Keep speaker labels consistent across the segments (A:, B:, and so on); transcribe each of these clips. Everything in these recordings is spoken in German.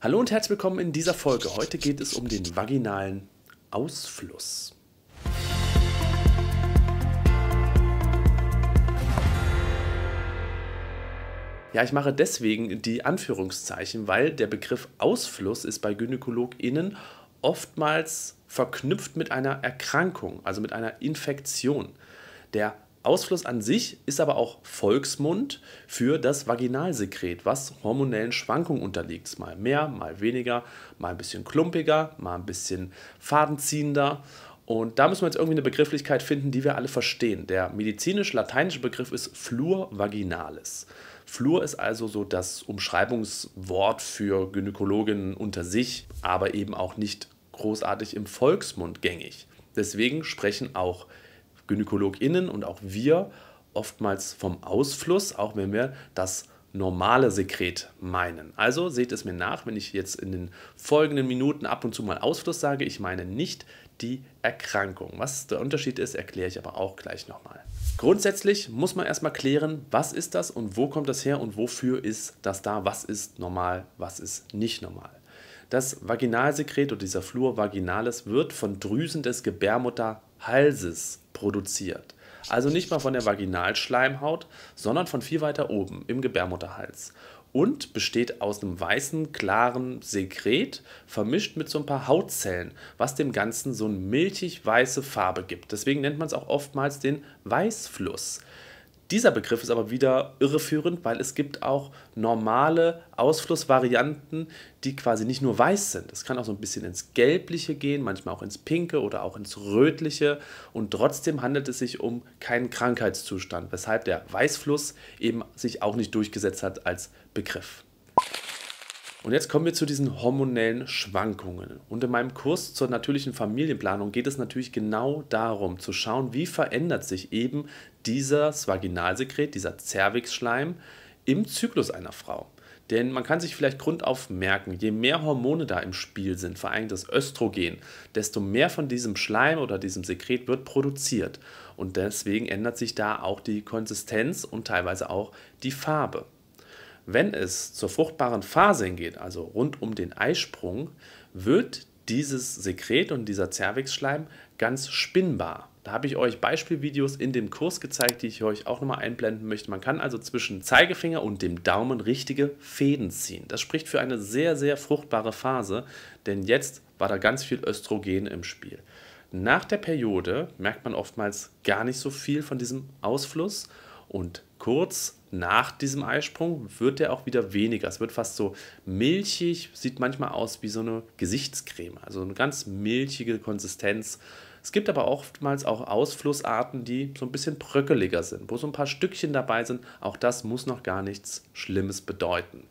A: Hallo und herzlich willkommen in dieser Folge. Heute geht es um den vaginalen Ausfluss. Ja, ich mache deswegen die Anführungszeichen, weil der Begriff Ausfluss ist bei GynäkologInnen oftmals verknüpft mit einer Erkrankung, also mit einer Infektion. Der Ausfluss an sich ist aber auch Volksmund für das Vaginalsekret, was hormonellen Schwankungen unterliegt. Mal mehr, mal weniger, mal ein bisschen klumpiger, mal ein bisschen fadenziehender. Und da müssen wir jetzt irgendwie eine Begrifflichkeit finden, die wir alle verstehen. Der medizinisch-lateinische Begriff ist Flur vaginalis. Flur ist also so das Umschreibungswort für Gynäkologinnen unter sich, aber eben auch nicht großartig im Volksmund gängig. Deswegen sprechen auch GynäkologInnen und auch wir oftmals vom Ausfluss, auch wenn wir das normale Sekret meinen. Also seht es mir nach, wenn ich jetzt in den folgenden Minuten ab und zu mal Ausfluss sage. Ich meine nicht die Erkrankung. Was der Unterschied ist, erkläre ich aber auch gleich nochmal. Grundsätzlich muss man erstmal klären, was ist das und wo kommt das her und wofür ist das da, was ist normal, was ist nicht normal. Das Vaginalsekret oder dieser Fluor vaginalis wird von Drüsen des Gebärmutter Halses produziert. Also nicht mal von der Vaginalschleimhaut, sondern von viel weiter oben im Gebärmutterhals. Und besteht aus einem weißen, klaren Sekret, vermischt mit so ein paar Hautzellen, was dem Ganzen so eine milchig-weiße Farbe gibt. Deswegen nennt man es auch oftmals den Weißfluss. Dieser Begriff ist aber wieder irreführend, weil es gibt auch normale Ausflussvarianten, die quasi nicht nur weiß sind. Es kann auch so ein bisschen ins Gelbliche gehen, manchmal auch ins Pinke oder auch ins Rötliche. Und trotzdem handelt es sich um keinen Krankheitszustand, weshalb der Weißfluss eben sich auch nicht durchgesetzt hat als Begriff. Und jetzt kommen wir zu diesen hormonellen Schwankungen. Und in meinem Kurs zur natürlichen Familienplanung geht es natürlich genau darum, zu schauen, wie verändert sich eben dieses Vaginalsekret, dieser Zervixschleim im Zyklus einer Frau. Denn man kann sich vielleicht grundauf merken, je mehr Hormone da im Spiel sind, vor allem das Östrogen, desto mehr von diesem Schleim oder diesem Sekret wird produziert. Und deswegen ändert sich da auch die Konsistenz und teilweise auch die Farbe. Wenn es zur fruchtbaren Phase hingeht, also rund um den Eisprung, wird dieses Sekret und dieser Zervixschleim ganz spinnbar. Da habe ich euch Beispielvideos in dem Kurs gezeigt, die ich euch auch nochmal einblenden möchte. Man kann also zwischen Zeigefinger und dem Daumen richtige Fäden ziehen. Das spricht für eine sehr, sehr fruchtbare Phase, denn jetzt war da ganz viel Östrogen im Spiel. Nach der Periode merkt man oftmals gar nicht so viel von diesem Ausfluss und kurz nach diesem Eisprung wird der auch wieder weniger. Es wird fast so milchig, sieht manchmal aus wie so eine Gesichtscreme, also eine ganz milchige Konsistenz. Es gibt aber oftmals auch Ausflussarten, die so ein bisschen bröckeliger sind, wo so ein paar Stückchen dabei sind. Auch das muss noch gar nichts Schlimmes bedeuten.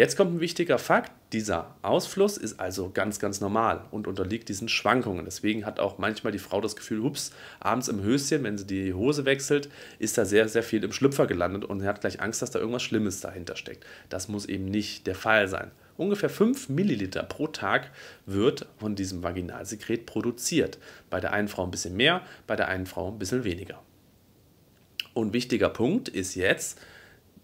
A: Jetzt kommt ein wichtiger Fakt. Dieser Ausfluss ist also ganz, ganz normal und unterliegt diesen Schwankungen. Deswegen hat auch manchmal die Frau das Gefühl, ups, abends im Höschen, wenn sie die Hose wechselt, ist da sehr, sehr viel im Schlüpfer gelandet und sie hat gleich Angst, dass da irgendwas Schlimmes dahinter steckt. Das muss eben nicht der Fall sein. Ungefähr 5 Milliliter pro Tag wird von diesem Vaginalsekret produziert. Bei der einen Frau ein bisschen mehr, bei der einen Frau ein bisschen weniger. Und wichtiger Punkt ist jetzt,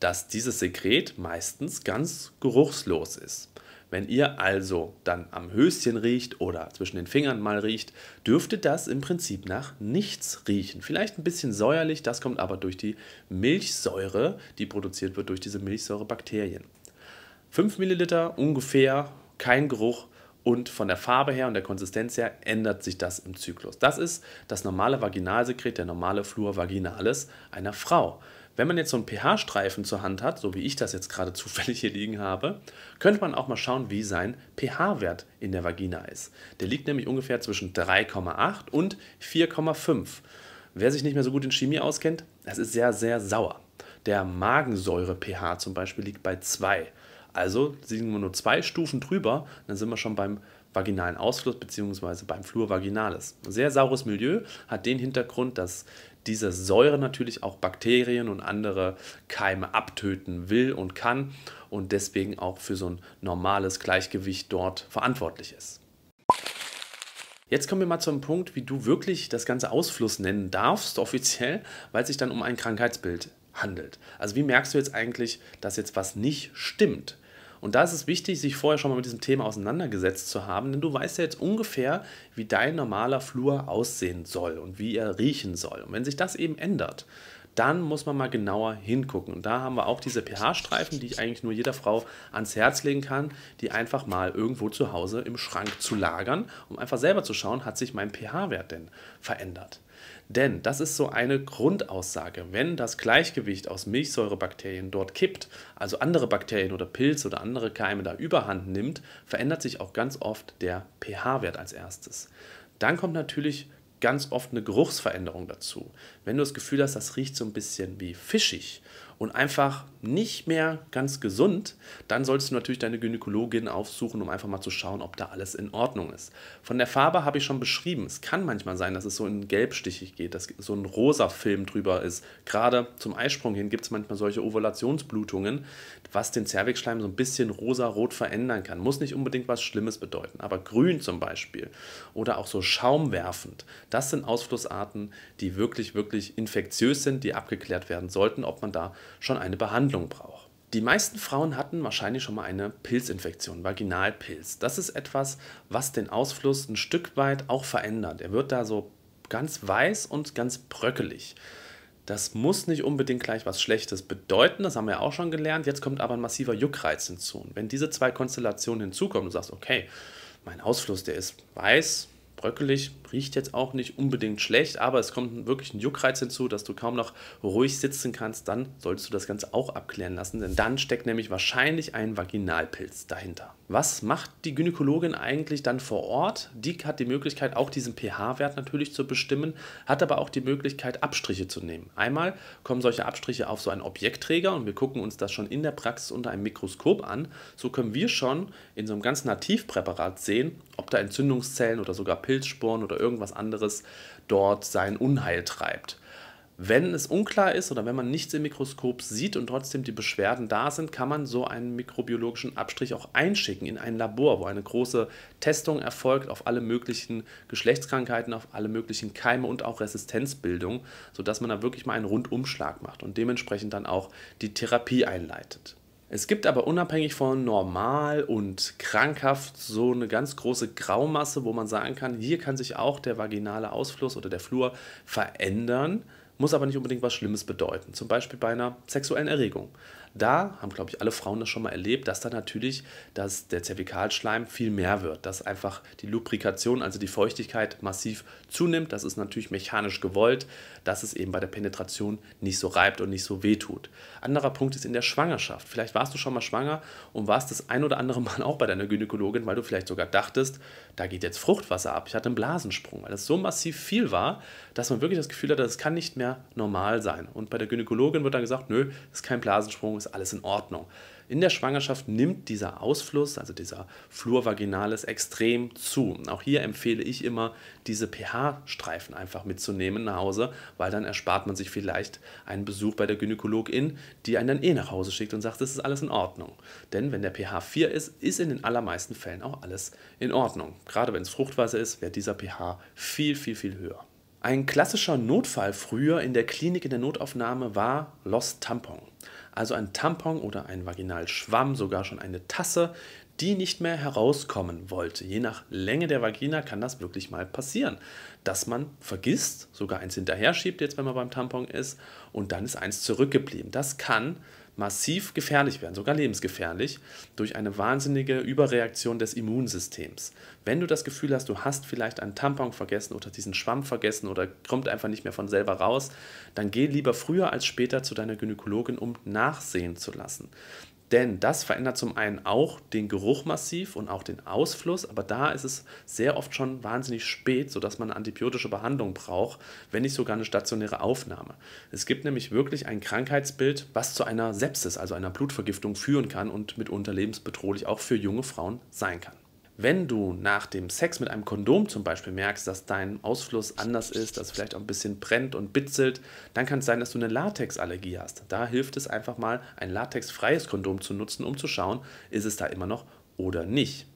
A: dass dieses Sekret meistens ganz geruchslos ist. Wenn ihr also dann am Höschen riecht oder zwischen den Fingern mal riecht, dürfte das im Prinzip nach nichts riechen. Vielleicht ein bisschen säuerlich, das kommt aber durch die Milchsäure, die produziert wird durch diese Milchsäurebakterien. 5 Milliliter ungefähr, kein Geruch, und von der Farbe her und der Konsistenz her ändert sich das im Zyklus. Das ist das normale Vaginalsekret, der normale Fluor vaginalis einer Frau. Wenn man jetzt so einen pH-Streifen zur Hand hat, so wie ich das jetzt gerade zufällig hier liegen habe, könnte man auch mal schauen, wie sein pH-Wert in der Vagina ist. Der liegt nämlich ungefähr zwischen 3,8 und 4,5. Wer sich nicht mehr so gut in Chemie auskennt, das ist sehr, sehr sauer. Der Magensäure-pH zum Beispiel liegt bei 2. Also liegen wir nur zwei Stufen drüber, dann sind wir schon beim vaginalen Ausfluss bzw. beim Flur vaginalis. Sehr saures Milieu hat den Hintergrund, dass diese Säure natürlich auch Bakterien und andere Keime abtöten will und kann und deswegen auch für so ein normales Gleichgewicht dort verantwortlich ist. Jetzt kommen wir mal zum Punkt, wie du wirklich das Ganze Ausfluss nennen darfst, offiziell, weil es sich dann um ein Krankheitsbild handelt. Also wie merkst du jetzt eigentlich, dass jetzt was nicht stimmt? Und da ist es wichtig, sich vorher schon mal mit diesem Thema auseinandergesetzt zu haben, denn du weißt ja jetzt ungefähr, wie dein normaler Flur aussehen soll und wie er riechen soll. Und wenn sich das eben ändert, dann muss man mal genauer hingucken. Und da haben wir auch diese pH-Streifen, die ich eigentlich nur jeder Frau ans Herz legen kann, die einfach mal irgendwo zu Hause im Schrank zu lagern, um einfach selber zu schauen, hat sich mein pH-Wert denn verändert. Denn das ist so eine Grundaussage. Wenn das Gleichgewicht aus Milchsäurebakterien dort kippt, also andere Bakterien oder Pilze oder andere Keime da überhand nimmt, verändert sich auch ganz oft der pH-Wert als erstes. Dann kommt natürlich ganz oft eine Geruchsveränderung dazu wenn du das Gefühl hast, das riecht so ein bisschen wie fischig und einfach nicht mehr ganz gesund, dann solltest du natürlich deine Gynäkologin aufsuchen, um einfach mal zu schauen, ob da alles in Ordnung ist. Von der Farbe habe ich schon beschrieben. Es kann manchmal sein, dass es so in gelbstichig geht, dass so ein rosa Film drüber ist. Gerade zum Eisprung hin gibt es manchmal solche Ovulationsblutungen, was den Zervixschleim so ein bisschen rosa-rot verändern kann. Muss nicht unbedingt was Schlimmes bedeuten, aber grün zum Beispiel oder auch so schaumwerfend. Das sind Ausflussarten, die wirklich, wirklich wirklich infektiös sind, die abgeklärt werden sollten, ob man da schon eine Behandlung braucht. Die meisten Frauen hatten wahrscheinlich schon mal eine Pilzinfektion, Vaginalpilz. Das ist etwas, was den Ausfluss ein Stück weit auch verändert. Er wird da so ganz weiß und ganz bröckelig. Das muss nicht unbedingt gleich was Schlechtes bedeuten, das haben wir auch schon gelernt. Jetzt kommt aber ein massiver Juckreiz hinzu. Und wenn diese zwei Konstellationen hinzukommen, du sagst, okay, mein Ausfluss, der ist weiß, bröckelig, riecht jetzt auch nicht unbedingt schlecht, aber es kommt wirklich ein Juckreiz hinzu, dass du kaum noch ruhig sitzen kannst, dann solltest du das Ganze auch abklären lassen, denn dann steckt nämlich wahrscheinlich ein Vaginalpilz dahinter. Was macht die Gynäkologin eigentlich dann vor Ort? Die hat die Möglichkeit, auch diesen pH-Wert natürlich zu bestimmen, hat aber auch die Möglichkeit, Abstriche zu nehmen. Einmal kommen solche Abstriche auf so einen Objektträger und wir gucken uns das schon in der Praxis unter einem Mikroskop an. So können wir schon in so einem ganz Nativpräparat sehen, ob da Entzündungszellen oder sogar Pilze Pilzsporen oder irgendwas anderes dort sein Unheil treibt. Wenn es unklar ist oder wenn man nichts im Mikroskop sieht und trotzdem die Beschwerden da sind, kann man so einen mikrobiologischen Abstrich auch einschicken in ein Labor, wo eine große Testung erfolgt auf alle möglichen Geschlechtskrankheiten, auf alle möglichen Keime und auch Resistenzbildung, sodass man da wirklich mal einen Rundumschlag macht und dementsprechend dann auch die Therapie einleitet. Es gibt aber unabhängig von normal und krankhaft so eine ganz große Graumasse, wo man sagen kann, hier kann sich auch der vaginale Ausfluss oder der Flur verändern, muss aber nicht unbedingt was Schlimmes bedeuten, zum Beispiel bei einer sexuellen Erregung. Da haben, glaube ich, alle Frauen das schon mal erlebt, dass da natürlich dass der Zervikalschleim viel mehr wird, dass einfach die Lubrikation, also die Feuchtigkeit massiv zunimmt. Das ist natürlich mechanisch gewollt, dass es eben bei der Penetration nicht so reibt und nicht so wehtut. Anderer Punkt ist in der Schwangerschaft. Vielleicht warst du schon mal schwanger und warst das ein oder andere Mal auch bei deiner Gynäkologin, weil du vielleicht sogar dachtest, da geht jetzt Fruchtwasser ab. Ich hatte einen Blasensprung, weil das so massiv viel war, dass man wirklich das Gefühl hatte, das kann nicht mehr normal sein. Und bei der Gynäkologin wird dann gesagt, nö, das ist kein Blasensprung, ist alles in Ordnung. In der Schwangerschaft nimmt dieser Ausfluss, also dieser Flur extrem zu. Auch hier empfehle ich immer, diese pH-Streifen einfach mitzunehmen nach Hause, weil dann erspart man sich vielleicht einen Besuch bei der Gynäkologin, die einen dann eh nach Hause schickt und sagt, das ist alles in Ordnung. Denn wenn der pH 4 ist, ist in den allermeisten Fällen auch alles in Ordnung. Gerade wenn es Fruchtwasser ist, wird dieser pH viel, viel, viel höher. Ein klassischer Notfall früher in der Klinik in der Notaufnahme war Lost Tampon. Also ein Tampon oder ein Vaginalschwamm, sogar schon eine Tasse, die nicht mehr herauskommen wollte. Je nach Länge der Vagina kann das wirklich mal passieren, dass man vergisst, sogar eins hinterher schiebt, jetzt wenn man beim Tampon ist, und dann ist eins zurückgeblieben. Das kann massiv gefährlich werden, sogar lebensgefährlich, durch eine wahnsinnige Überreaktion des Immunsystems. Wenn du das Gefühl hast, du hast vielleicht einen Tampon vergessen oder diesen Schwamm vergessen oder kommt einfach nicht mehr von selber raus, dann geh lieber früher als später zu deiner Gynäkologin, um nachsehen zu lassen. Denn das verändert zum einen auch den Geruch massiv und auch den Ausfluss, aber da ist es sehr oft schon wahnsinnig spät, sodass man eine antibiotische Behandlung braucht, wenn nicht sogar eine stationäre Aufnahme. Es gibt nämlich wirklich ein Krankheitsbild, was zu einer Sepsis, also einer Blutvergiftung führen kann und mitunter lebensbedrohlich auch für junge Frauen sein kann wenn du nach dem Sex mit einem Kondom zum Beispiel merkst, dass dein Ausfluss anders ist, dass es vielleicht auch ein bisschen brennt und bitzelt, dann kann es sein, dass du eine Latexallergie hast. Da hilft es einfach mal, ein latexfreies Kondom zu nutzen, um zu schauen, ist es da immer noch oder nicht.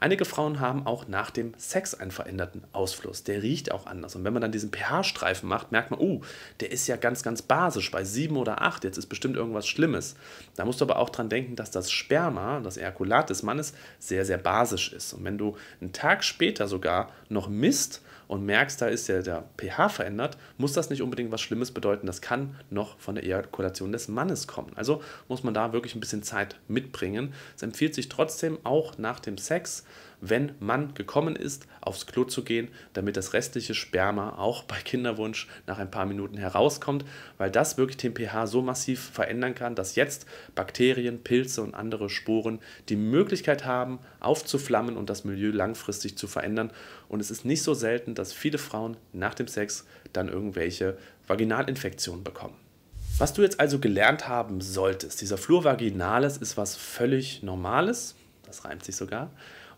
A: Einige Frauen haben auch nach dem Sex einen veränderten Ausfluss. Der riecht auch anders. Und wenn man dann diesen pH-Streifen macht, merkt man, oh, der ist ja ganz, ganz basisch bei 7 oder 8. Jetzt ist bestimmt irgendwas Schlimmes. Da musst du aber auch dran denken, dass das Sperma, das Ejakulat des Mannes, sehr, sehr basisch ist. Und wenn du einen Tag später sogar noch misst, und merkst, da ist ja der pH verändert, muss das nicht unbedingt was Schlimmes bedeuten. Das kann noch von der Ejakulation des Mannes kommen. Also muss man da wirklich ein bisschen Zeit mitbringen. Es empfiehlt sich trotzdem auch nach dem Sex wenn man gekommen ist, aufs Klo zu gehen, damit das restliche Sperma auch bei Kinderwunsch nach ein paar Minuten herauskommt, weil das wirklich den pH so massiv verändern kann, dass jetzt Bakterien, Pilze und andere Sporen die Möglichkeit haben, aufzuflammen und das Milieu langfristig zu verändern. Und es ist nicht so selten, dass viele Frauen nach dem Sex dann irgendwelche Vaginalinfektionen bekommen. Was du jetzt also gelernt haben solltest, dieser Flur ist was völlig Normales, das reimt sich sogar,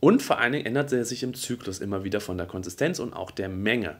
A: und vor allen Dingen ändert er sich im Zyklus immer wieder von der Konsistenz und auch der Menge.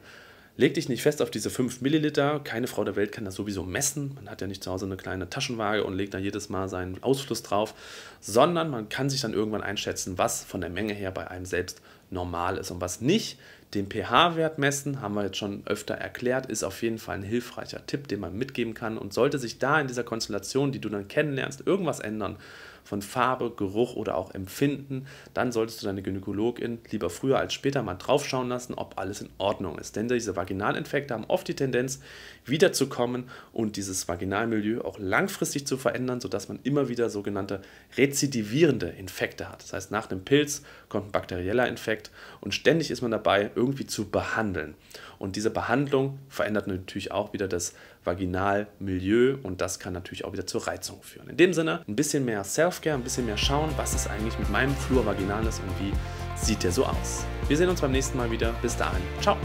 A: Leg dich nicht fest auf diese 5 Milliliter. Keine Frau der Welt kann das sowieso messen. Man hat ja nicht zu Hause eine kleine Taschenwaage und legt da jedes Mal seinen Ausfluss drauf, sondern man kann sich dann irgendwann einschätzen, was von der Menge her bei einem selbst normal ist und was nicht. Den pH-Wert messen, haben wir jetzt schon öfter erklärt, ist auf jeden Fall ein hilfreicher Tipp, den man mitgeben kann. Und sollte sich da in dieser Konstellation, die du dann kennenlernst, irgendwas ändern, von Farbe, Geruch oder auch Empfinden, dann solltest du deine Gynäkologin lieber früher als später mal draufschauen lassen, ob alles in Ordnung ist. Denn diese Vaginalinfekte haben oft die Tendenz, wiederzukommen und dieses Vaginalmilieu auch langfristig zu verändern, sodass man immer wieder sogenannte rezidivierende Infekte hat. Das heißt, nach einem Pilz kommt ein bakterieller Infekt und ständig ist man dabei, irgendwie zu behandeln. Und diese Behandlung verändert natürlich auch wieder das Vaginalmilieu und das kann natürlich auch wieder zur Reizung führen. In dem Sinne, ein bisschen mehr Self-Care, ein bisschen mehr schauen, was ist eigentlich mit meinem Flur ist und wie sieht der so aus. Wir sehen uns beim nächsten Mal wieder. Bis dahin. Ciao.